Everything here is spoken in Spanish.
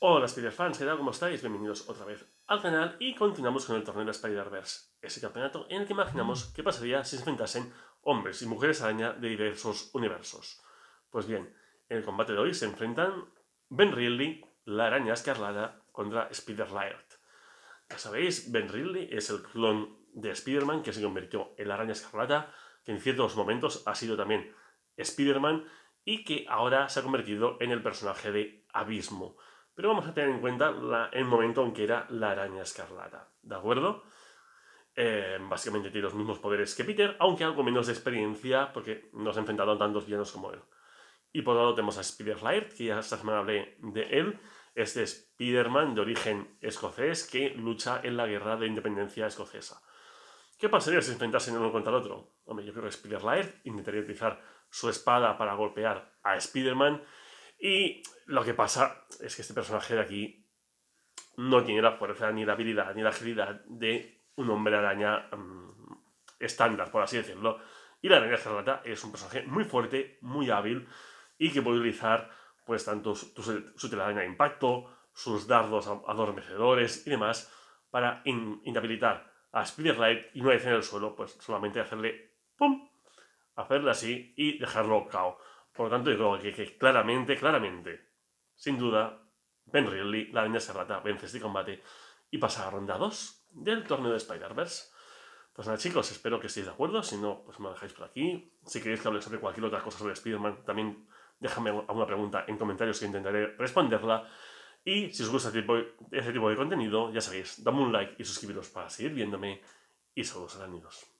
Hola Spider-Fans, ¿qué tal? ¿Cómo estáis? Bienvenidos otra vez al canal y continuamos con el torneo de Spider-Verse, ese campeonato en el que imaginamos qué pasaría si se enfrentasen hombres y mujeres araña de diversos universos. Pues bien, en el combate de hoy se enfrentan Ben Ridley, la araña escarlata, contra Spider-Riot. Ya sabéis, Ben Ridley es el clon de Spider-Man que se convirtió en la araña escarlata, que en ciertos momentos ha sido también Spider-Man y que ahora se ha convertido en el personaje de Abismo. Pero vamos a tener en cuenta el momento en que era la araña escarlata, ¿de acuerdo? Eh, básicamente tiene los mismos poderes que Peter, aunque algo menos de experiencia, porque no se ha enfrentado tantos villanos como él. Y por otro lado tenemos a Spider Light, que ya esta semana hablé de él, este Spider-Man de origen escocés que lucha en la guerra de independencia escocesa. ¿Qué pasaría si se enfrentasen uno contra el otro? Hombre, yo creo que Spider-Light intentaría utilizar su espada para golpear a Spider-Man y lo que pasa es que este personaje de aquí no tiene la fuerza, ni la habilidad, ni la agilidad de un hombre araña mm, estándar, por así decirlo. Y la araña cerrata es un personaje muy fuerte, muy hábil y que puede utilizar pues tanto su, telaraña de impacto, sus dardos adormecedores y demás para inhabilitar a spider man y no vez en el suelo, pues solamente hacerle ¡pum! hacerle así y dejarlo cao. Por lo tanto, yo creo que, claramente, claramente, sin duda, Ben Reilly la Niña Serrata, vence este combate y pasa a ronda 2 del torneo de Spider-Verse. Pues nada, chicos, espero que estéis de acuerdo. Si no, pues me lo dejáis por aquí. Si queréis que hable sobre cualquier otra cosa sobre Spider-Man, también déjame alguna pregunta en comentarios que intentaré responderla. Y si os gusta este tipo, de, este contenido, ya sabéis, dame un like y suscribiros para seguir viéndome. Y saludos, a amigos.